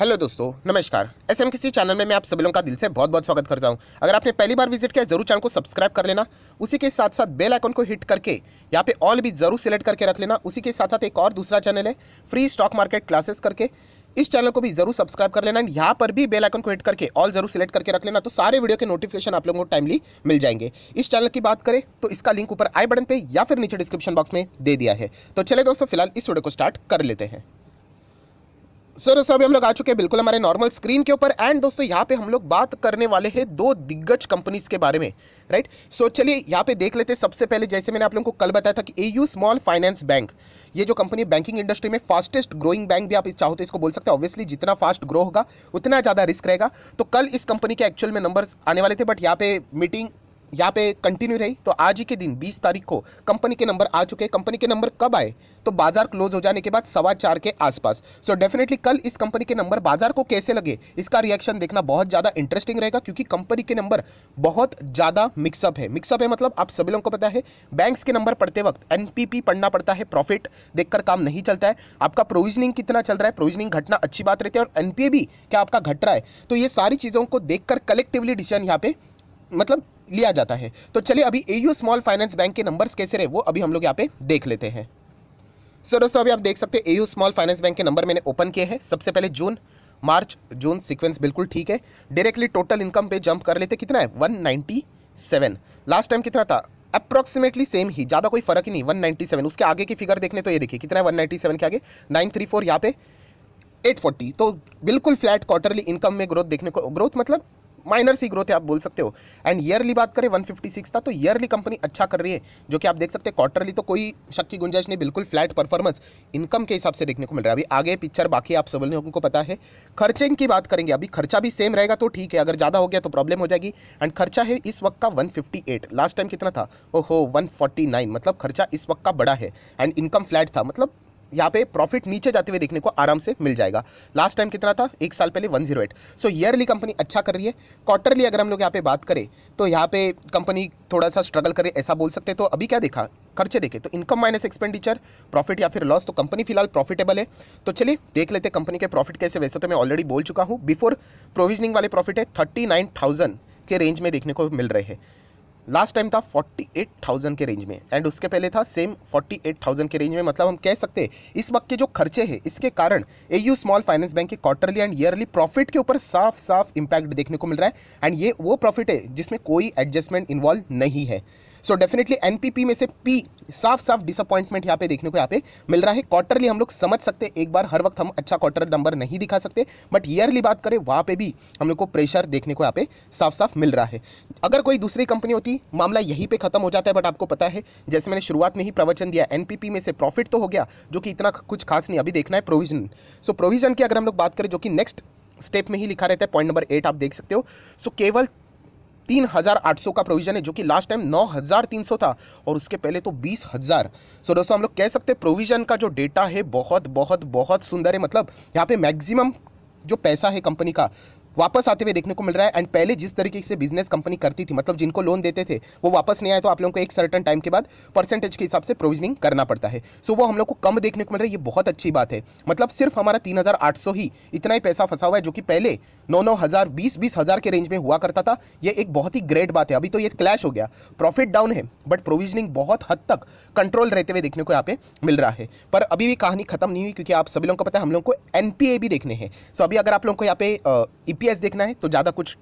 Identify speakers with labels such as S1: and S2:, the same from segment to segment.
S1: hello दोस्तों नमस्कार S M किसी चैनल में मैं आप सभी लोगों का दिल से बहुत बहुत स्वागत करता हूं अगर आपने पहली बार विजिट किया जरूर चैनल को सब्सक्राइब कर लेना उसी के साथ साथ बेल आइकन को हिट करके यहाँ पे ऑल भी जरूर सेलेक्ट करके रख लेना उसी के साथ साथ एक और दूसरा चैनल है फ्री स्टॉक मार्केट क्लासेस करके इस चैनल को भी जरूर सब्सक्राइब कर लेना एंड यहाँ पर भी बेल आइकन को हिट करके ऑल जरूर सेलेक्ट करके रख लेना तो सारे वीडियो के नोटिफिकेशन आप लोगों को टाइमली मिल जाएंगे इस चैनल की बात करें तो इसका लिंक ऊपर आई बटन पे या फिर नीचे डिस्क्रिप्शन बॉक्स में दे दिया है तो चले दोस्तों फिलहाल इस वीडियो को स्टार्ट कर लेते हैं सर दोस्तों अभी हम लोग आ चुके हैं बिल्कुल हमारे नॉर्मल स्क्रीन के ऊपर एंड दोस्तों यहाँ पे हम लोग बात करने वाले हैं दो दिग्गज कंपनीज के बारे में राइट सो so, चलिए यहाँ पे देख लेते हैं सबसे पहले जैसे मैंने आप लोगों को कल बताया था कि ए स्मॉल फाइनेंस बैंक ये जो कंपनी बैंकिंग इंडस्ट्री में फास्टेस्ट ग्रोइंग बैंक भी आप चाहो तो इसको बोल सकते हैं ऑब्वियसली जितना फास्ट ग्रो होगा उतना ज़्यादा रिस्क रहेगा तो कल इस कंपनी के एक्चुअल में नंबर्स आने वाले थे बट यहाँ पे मीटिंग यहाँ पे कंटिन्यू रही तो आज ही के दिन 20 तारीख को कंपनी के नंबर आ चुके हैं कंपनी के नंबर कब आए तो बाजार क्लोज हो जाने के बाद सवा चार के आसपास सो so डेफिनेटली कल इस कंपनी के नंबर बाजार को कैसे लगे इसका रिएक्शन देखना बहुत ज़्यादा इंटरेस्टिंग रहेगा क्योंकि कंपनी के नंबर बहुत ज़्यादा मिक्सअप है मिक्सअप है मतलब आप सभी लोगों को पता है बैंक्स के नंबर पढ़ते वक्त एन पढ़ना पड़ता है प्रॉफिट देखकर काम नहीं चलता है आपका प्रोविजनिंग कितना चल रहा है प्रोविजनिंग घटना अच्छी बात रहती है और एन भी क्या आपका घट रहा है तो ये सारी चीज़ों को देखकर कलेक्टिवली डिसीजन यहाँ पे मतलब लिया जाता है तो चलिए अभी ए स्मॉल फाइनेंस बैंक के नंबर्स कैसे रहे वो अभी हम लोग यहाँ पे देख लेते हैं सर दोस्तों अभी आप देख सकते हैं ए स्मॉल फाइनेंस बैंक के नंबर मैंने ओपन किए हैं सबसे पहले जून मार्च जून सीक्वेंस बिल्कुल ठीक है डायरेक्टली टोटल इनकम पे जंप कर लेते कितना है वन लास्ट टाइम कितना था अप्रॉक्सीमेटली सेम ही ज़्यादा कोई फर्क ही नहीं 197 उसके आगे की फिगर देखने तो ये देखिए कितना है 197 के आगे 934 यहाँ पे 840 तो बिल्कुल फ्लैट क्वार्टरली इनकम में ग्रोथ देखने को ग्रोथ मतलब माइनर सी ग्रोथ है आप बोल सकते हो एंड ईयरली बात करें 156 था तो ईयरली कंपनी अच्छा कर रही है जो कि आप देख सकते हैं क्वार्टरली तो कोई शक की गुंजाइश नहीं बिल्कुल फ्लैट परफॉर्मेंस इनकम के हिसाब से देखने को मिल रहा है अभी आगे पिक्चर बाकी आप सब लोगों को पता है खर्चे की बात करेंगे अभी खर्चा भी सेम रहेगा तो ठीक है अगर ज़्यादा हो गया तो प्रॉब्लम हो जाएगी एंड खर्चा है इस वक्त का वन लास्ट टाइम कितना था ओहो 149 मतलब खर्चा इस वक्त का बड़ा है एंड इनकम फ्लैट था मतलब यहाँ पे प्रॉफिट नीचे जाते हुए देखने को आराम से मिल जाएगा लास्ट टाइम कितना था एक साल पहले one zero eight so yearly company अच्छा कर रही है क्वार्टरली अगर हम लोग यहाँ पे बात करें तो यहाँ पे कंपनी थोड़ा सा स्ट्रगल करे ऐसा बोल सकते हैं तो अभी क्या देखा खर्चे देखे तो इनकम माइनस एक्सपेंडिचर प्रॉफिट या फिर लॉस तो कंपनी फिलहाल प्रॉफिटेबल है तो चलिए देख लेते कंपनी के प्रॉफिट कैसे वैसे तो मैं ऑलरेडी बोल चुका हूँ बिफोर प्रोविजनिंग वाले प्रॉफिट है थर्टी नाइन थाउजेंड के रेंज में देखने को मिल रहे हैं लास्ट टाइम था 48,000 के रेंज में एंड उसके पहले था सेम 48,000 के रेंज में मतलब हम कह सकते हैं इस वक्त के जो खर्चे हैं इसके कारण A U small finance bank के क्वार्टरली एंड ईयरली प्रॉफिट के ऊपर साफ साफ इम्पैक्ट देखने को मिल रहा है एंड ये वो प्रॉफिट है जिसमें कोई एडजस्टमेंट इन्वॉल्व नहीं है सो डेफिनेटली एनपीपी में से पी साफ साफ डिसअपॉइंटमेंट यहाँ पे देखने को यहाँ पे मिल रहा है क्वार्टरली हम लोग समझ सकते एक बार हर वक्त हम अच्छा क्वार्टर नंबर नहीं दिखा सकते बट ईयरली बात करें वहाँ पे भी हम लोग को प्रेशर देखने को यहाँ पे साफ साफ मिल रहा है अगर कोई दूसरी कंपनी होती मामला यहीं पे खत्म हो जाता है बट आपको पता है जैसे मैंने शुरुआत में ही प्रवचन दिया एनपीपी में से प्रॉफिट तो हो गया जो कि इतना कुछ खास नहीं अभी देखना है प्रोविजन सो प्रोविजन की अगर हम लोग बात करें जो कि नेक्स्ट स्टेप में ही लिखा रहता है पॉइंट नंबर एट आप देख सकते हो सो केवल तीन हज़ार आठ सौ का प्रोविजन है जो कि लास्ट टाइम नौ हज़ार तीन सौ था और उसके पहले तो बीस हज़ार सो दोस्तों हम लोग कह सकते हैं प्रोविजन का जो डेटा है बहुत बहुत बहुत सुंदर है मतलब यहाँ पे मैक्सिमम जो पैसा है कंपनी का वापस आते हुए देखने को मिल रहा है एंड पहले जिस तरीके से बिजनेस कंपनी करती थी मतलब जिनको लोन देते थे वो वापस नहीं आए तो आप लोगों को एक सर्टन टाइम के बाद परसेंटेज के हिसाब से प्रोविजनिंग करना पड़ता है सो वो हम लोग को कम देखने को मिल रहा है ये बहुत अच्छी बात है मतलब सिर्फ हमारा तीन ही इतना ही पैसा फंसा हुआ है जो कि पहले नौ नौ हज़ार बीस बीस हज़ार के रेंज में हुआ करता था ये एक बहुत ही ग्रेट बात है अभी तो ये क्लैश हो गया प्रॉफिट डाउन है बट प्रोविजनिंग बहुत हद तक कंट्रोल रहते हुए देखने को यहाँ पे मिल रहा है पर अभी भी कहानी खत्म नहीं हुई क्योंकि आप सभी लोगों को पता है हम लोग को एनपीए भी देखने हैं सो अभी अगर आप लोगों को यहाँ पे ई जीपीएस देखना है तो ज़्यादा कुछ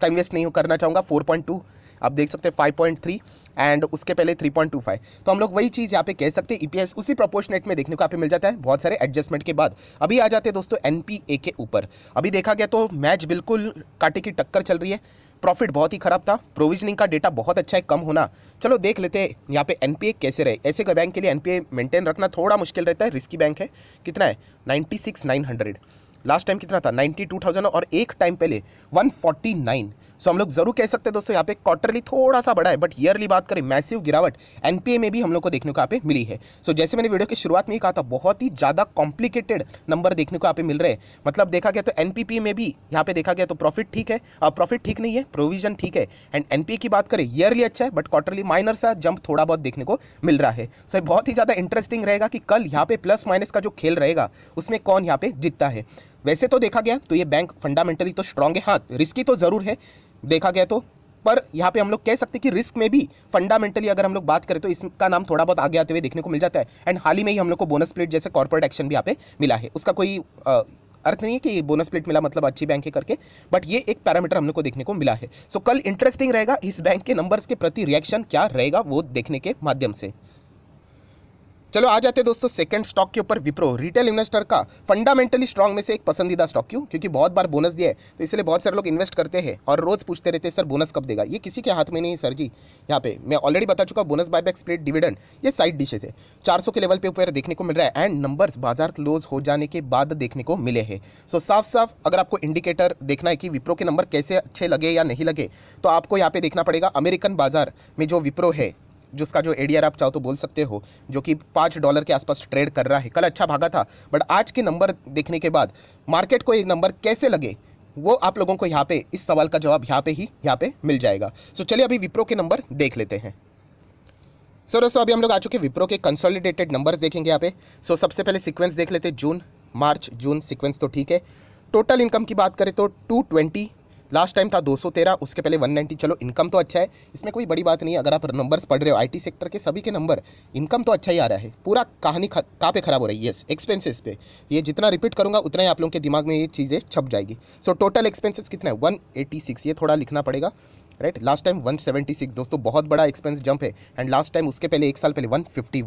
S1: टाइम वेस्ट नहीं करना चाहूँगा फोर पॉइंट टू आप देख सकते हैं फाइव पॉइंट थ्री एंड उसके पहले थ्री पॉइंट टू फाइव तो हम लोग वही चीज़ यहाँ पे कह सकते हैं ईपीएस e उसी प्रोपोर्शनेट में देखने को यहाँ पे मिल जाता है बहुत सारे एडजस्टमेंट के बाद अभी आ जाते हैं दोस्तों एनपीए के ऊपर अभी देखा गया तो मैच बिल्कुल काटे की टक्कर चल रही है प्रॉफिट बहुत ही खराब था प्रोविजनिंग का डेटा बहुत अच्छा है कम होना चलो देख लेते हैं यहाँ पे एनपीए कैसे रहे ऐसे बैंक के लिए एनपीए मेंटेन रखना थोड़ा मुश्किल रहता है रिस्की बैंक है कितना है ninety six nine hundred last time कितना था 92,000 और एक टाइम पहले 149 सो हम लोग जरूर कह सकते हैं दोस्तों यहाँ पे क्वार्टरली थोड़ा सा बड़ा है बट ईयरली बात करें मैसिव गिरावट एनपीए में भी हम लोग को देखने को यहाँ पे मिली है सो so, जैसे मैंने वीडियो की शुरुआत में ही कहा था बहुत ही ज़्यादा कॉम्प्लिकेटेड नंबर देखने को यहाँ पे मिल रहे हैं मतलब देखा गया तो एनपीपी में भी यहाँ पे देखा गया तो प्रॉफिट ठीक है प्रॉफिट ठीक नहीं है प्रोविजन ठीक है एंड एनपीए की बात करें ईयरली अच्छा है बट क्वार्टरली माइनर सा जंप थोड़ा बहुत देखने को मिल रहा है सो so, बहुत ही ज़्यादा इंटरेस्टिंग रहेगा कि कल यहाँ पे प्लस माइनस का जो खेल रहेगा उसमें कौन यहाँ पे जीतता है वैसे तो देखा गया तो ये बैंक फंडामेंटली तो स्ट्रांग है हाँ रिस्की तो ज़रूर है देखा गया तो पर यहाँ पे हम लोग कह सकते हैं कि रिस्क में भी फंडामेंटली अगर हम लोग बात करें तो इसका नाम थोड़ा बहुत आगे आते हुए देखने को मिल जाता है एंड हाल ही में ही हम लोग को बोनस प्लेट जैसे कॉर्पोरेट एक्शन भी यहाँ पे मिला है उसका कोई आ, अर्थ नहीं है कि बोनस प्लेट मिला मतलब अच्छी बैंक है करके बट ये एक पैरामीटर हम लोग को देखने को मिला है सो so, कल इंटरेस्टिंग रहेगा इस बैंक के नंबर्स के प्रति रिएक्शन क्या रहेगा वो देखने के माध्यम से चलो आ जाते हैं दोस्तों सेकंड स्टॉक के ऊपर विप्रो रिटेल इन्वेस्टर का फंडामेंटली स्ट्रॉन्ग में से एक पसंदीदा स्टॉक क्यों क्योंकि बहुत बार बोनस दिया है तो इसलिए बहुत सारे लोग इन्वेस्ट करते हैं और रोज पूछते रहते हैं सर बोनस कब देगा ये किसी के हाथ में नहीं है सर जी यहाँ पे मैं ऑलरेडी बता चुका बोनस बायबैक स्प्रेड डिविडेंड ये साइड डिशेज है चार के लेवल पे ऊपर देखने को मिल रहा है एंड नंबर्स बाजार क्लोज हो जाने के बाद देखने को मिले हैं सो साफ साफ अगर आपको इंडिकेटर देखना है कि विप्रो के नंबर कैसे अच्छे लगे या नहीं लगे तो आपको यहाँ पे देखना पड़ेगा अमेरिकन बाजार में जो विप्रो है जिसका जो एडीआर आप चाहो तो बोल सकते हो जो कि पाँच डॉलर के आसपास ट्रेड कर रहा है कल अच्छा भागा था बट आज के नंबर देखने के बाद मार्केट को ये नंबर कैसे लगे वो आप लोगों को यहाँ पे इस सवाल का जवाब यहाँ पे ही यहाँ पे मिल जाएगा सो चलिए अभी विप्रो के नंबर देख लेते हैं सो so, दोस्तों अभी हम लोग आ चुके विप्रो के कंसोलिडेटेड नंबर देखेंगे यहाँ पे सो so, सबसे पहले सिक्वेंस देख लेते हैं जून मार्च जून सिक्वेंस तो ठीक है टोटल इनकम की बात करें तो टू ट्वेंटी लास्ट टाइम था 213 उसके पहले 190 चलो इनकम तो अच्छा है इसमें कोई बड़ी बात नहीं है अगर आप नंबर्स पढ़ रहे हो आईटी सेक्टर के सभी के नंबर इनकम तो अच्छा ही आ रहा है पूरा कहानी कहाँ पे खराब हो रही है येस एक्सपेंसेस पे ये जितना रिपीट करूँगा उतना ही आप लोगों के दिमाग में ये चीज़ें छप जाएगी सो टोटल एक्सपेंसिस कितना है वन ये थोड़ा लिखना पड़ेगा राइट लास्ट टाइम 176 दोस्तों बहुत बड़ा एक्सपेंस जंप है एंड लास्ट टाइम उसके पहले एक साल पहले 151 सो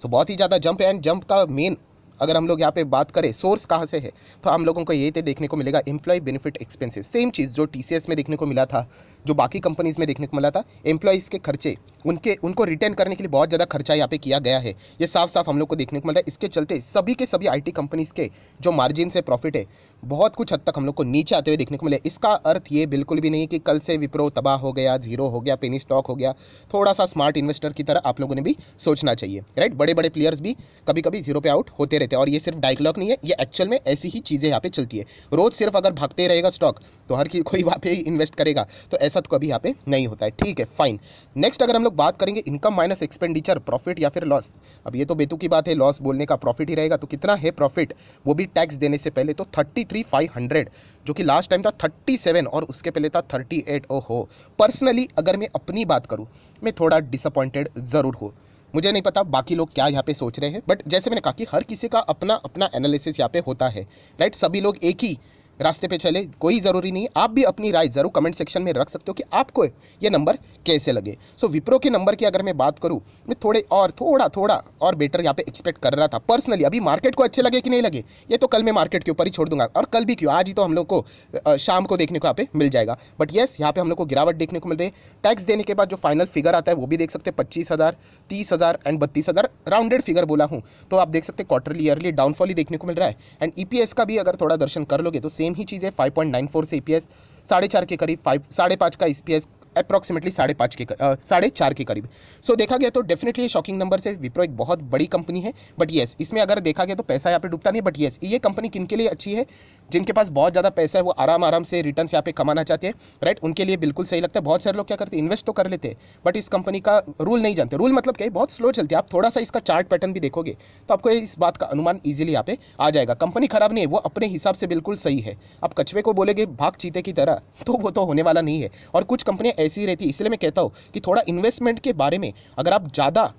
S1: so, बहुत ही ज़्यादा जंप है एंड जंप का मेन अगर हम लोग यहाँ पे बात करें सोर्स कहाँ से है तो हम लोगों को यही तो देखने को मिलेगा एम्प्लॉय बेनिफिट एक्सपेंसेस सेम चीज़ जो टी में देखने को मिला था जो बाकी कंपनीज़ में देखने को मिला था एम्प्लॉयज़ के खर्चे उनके उनको रिटर्न करने के लिए बहुत ज़्यादा खर्चा यहाँ पे किया गया है ये साफ साफ हम लोग को देखने को मिल रहा है इसके चलते सभी के सभी आई कंपनीज़ के जो मार्जिन से प्रॉफिट है बहुत कुछ हद तक हम लोग को नीचे आते हुए देखने को मिले इसका अर्थ ये बिल्कुल भी नहीं कि कल से विप्रो तबाह हो गया जीरो हो गया पेनी स्टॉक हो गया थोड़ा सा स्मार्ट इन्वेस्टर की तरह आप लोगों ने भी सोचना चाहिए राइट बड़े बड़े प्लेयर्स भी कभी कभी जीरो पे आउट होते रहते थे और ये सिर्फ डाइकलॉग नहीं है ये एक्चुअल में ऐसी ही चीज़ें यहाँ पे चलती है रोज़ सिर्फ अगर भागते रहेगा स्टॉक तो हर कोई वहाँ पे इन्वेस्ट करेगा तो ऐसा तो कभी यहाँ पे नहीं होता है ठीक है फाइन नेक्स्ट अगर हम लोग बात करेंगे इनकम माइनस एक्सपेंडिचर प्रॉफिट या फिर लॉस अब ये तो बेतु की बात है लॉस बोलने का प्रॉफिट ही रहेगा तो कितना है प्रॉफिट वो भी टैक्स देने से पहले तो थर्टी थ्री फाइव हंड्रेड जो कि लास्ट टाइम था थर्टी सेवन और उसके पहले था थर्टी एट ओ हो पर्सनली अगर मैं अपनी बात करूँ मैं थोड़ा डिसअपॉइंटेड ज़रूर हूँ मुझे नहीं पता बाकी लोग क्या यहाँ पे सोच रहे हैं बट जैसे मैंने कहा कि हर किसी का अपना अपना एनालिसिस यहाँ पे होता है राइट सभी लोग एक ही रास्ते पे चले कोई ज़रूरी नहीं आप भी अपनी राय ज़रूर कमेंट सेक्शन में रख सकते हो कि आपको ये नंबर कैसे लगे सो so, विप्रो के नंबर की अगर मैं बात करूँ मैं थोड़े और थोड़ा थोड़ा और बेटर यहाँ पे एक्सपेक्ट कर रहा था पर्सनली अभी मार्केट को अच्छे लगे कि नहीं लगे ये तो कल मैं मार्केट के ऊपर ही छोड़ दूंगा और कल भी क्यों आज ही तो हम लोग को शाम को देखने को यहाँ पे मिल जाएगा बट येस यहाँ पे हम लोग को गिरावट देखने को मिल रही है टैक्स देने के बाद जो फाइनल फिगर आता है वो भी देख सकते हैं पच्चीस हज़ार तीस हज़ार एंड बत्तीस हज़ार राउंडेड फिगर बोला हूँ तो आप देख सकते हैं क्वार्टरली ईयरली डाउनफॉल ही देखने को मिल रहा है एंड ई e का भी अगर थोड़ा दर्शन कर लोगे तो सेम सेम ही चीज़ है फाइव पॉइंट नाइन फोर से पी e एस साढ़े चार के करीब फाइव साढ़े पाँच का ई पी एस अप्रॉक्सीमेटली साढ़े पाँच के साढ़े चार के करीब सो so, देखा गया तो डेफिनेटली शॉकिंग नंबर से विप्रो एक बहुत बड़ी कंपनी है बट येस इसमें अगर देखा गया तो पैसा यहाँ पे डूबता नहीं बट येस ये कंपनी किन के लिए अच्छी है जिनके पास बहुत ज़्यादा पैसा है वो आराम आराम से रिटर्न यहाँ पे कमाना चाहते हैं राइट उनके लिए बिल्कुल सही लगता है बहुत सारे लोग क्या करते हैं इन्वेस्ट तो कर लेते हैं बट इस कंपनी का रूल नहीं जानते रूल मतलब क्या है बहुत स्लो चलती है आप थोड़ा सा इसका चार्ट पैटर्न भी देखोगे तो आपको इस बात का अनुमान ईजिली यहाँ पे आ जाएगा कंपनी खराब नहीं है वो अपने हिसाब से बिल्कुल सही है आप कछुए को बोलेगे भाग चीते की तरह तो वो तो होने वाला नहीं है और कुछ कंपनियाँ ऐसी रहती है इसलिए मैं कहता हूँ कि थोड़ा इन्वेस्टमेंट के बारे में अगर आप ज़्यादा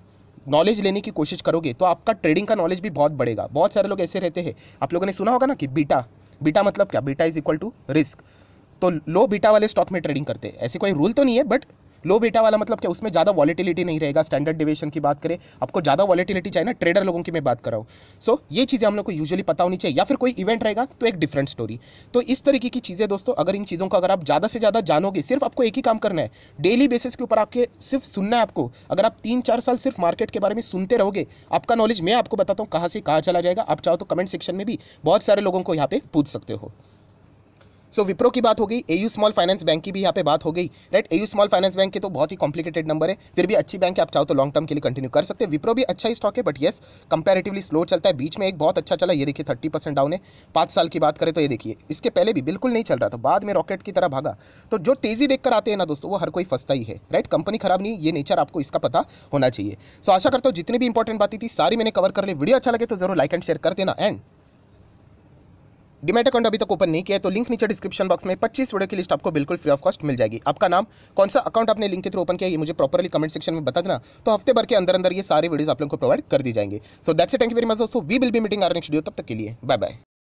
S1: नॉलेज लेने की कोशिश करोगे तो आपका ट्रेडिंग का नॉलेज भी बहुत बढ़ेगा बहुत सारे लोग ऐसे रहते हैं आप लोगों ने सुना होगा ना कि बीटा बीटा मतलब क्या beta is equal to risk तो लो बीटा वाले स्टॉक में ट्रेडिंग करते हैं ऐसे कोई रूल तो नहीं है बट लो बीटा वाला मतलब क्या उसमें ज़्यादा वॉलीटिलिटी नहीं रहेगा स्टैंडर्ड डिवेशन की बात करें आपको ज़्यादा वॉलीटिलिटी चाहिए ना ट्रेडर लोगों की मैं बात कर रहा हूँ सो so, ये चीज़ें हम लोग को यूजुअली पता होनी चाहिए या फिर कोई इवेंट रहेगा तो एक डिफरेंट स्टोरी तो इस तरीके की चीज़ें दोस्तों अगर इन चीज़ों को अगर आप ज़्यादा से ज़्यादा जानोगे सिर्फ आपको एक ही काम करना है डेली बेसिस के ऊपर आपके सिर्फ सुनना है आपको अगर आप तीन चार साल सिर्फ मार्केट के बारे में सुनते रहोगे आपका नॉलेज मैं आपको बताता हूँ कहाँ से कहाँ चला जाएगा आप चाहो तो कमेंट सेक्शन में भी बहुत सारे लोगों को यहाँ पे पूछ सकते हो सो विप्रो की बात हो गई ए स्मॉल फाइनेंस बैंक की भी यहाँ पे बात हो गई right A small finance bank के तो बहुत ही कॉम्प्लिकेटेड नंबर है फिर भी अच्छी बैंक है आप चाहो तो लॉन्ग टर्म के लिए कंटिन्यू कर सकते हैं विप्रो भी अच्छा ही स्टॉक है बट येस कंपेरेटिवली स्लो चलता है बीच में एक बहुत अच्छा चला ये देखिए थर्टी परसेंट डाउन है पाँच साल की बात करें तो ये देखिए इसके पहले भी बिल्कुल नहीं चल रहा था बाद में रॉकेट की तरह भागा तो जो तेज़ी देखकर आते हैं ना दोस्तों वो हर कोई फंसता ही है राइट कंपनी खराब नहीं ये नेचर आपको इसका पता होना चाहिए सो आशा करता हूँ जितनी भी इंपॉर्टेंट बातें थी सारी मैंने कवर कर ली वीडियो अच्छा लगे तो जरूर लाइक एंड शेयर कर देना एंड डिमेट अकाउंट अभी तक ओपन नहीं किया है तो लिंक नीचे डिस्क्रिप्शन बॉक्स में 25 वीडियो की लिस्ट आपको बिल्कुल फ्री ऑफ कॉस्ट मिल जाएगी आपका नाम कौन सा अकाउंट आपने लिंक के थ्रू ओपन किया ये मुझे प्रॉपरली कमेंट सेक्शन में बता देना तो हफ्ते भर के अंदर अंदर ये सारे वीडियो आप लोग को प्रोवाइड कर दी जाएंगे so that's thank you very much दोस्तों we will be meeting our next video तब तक के लिए बाय बाय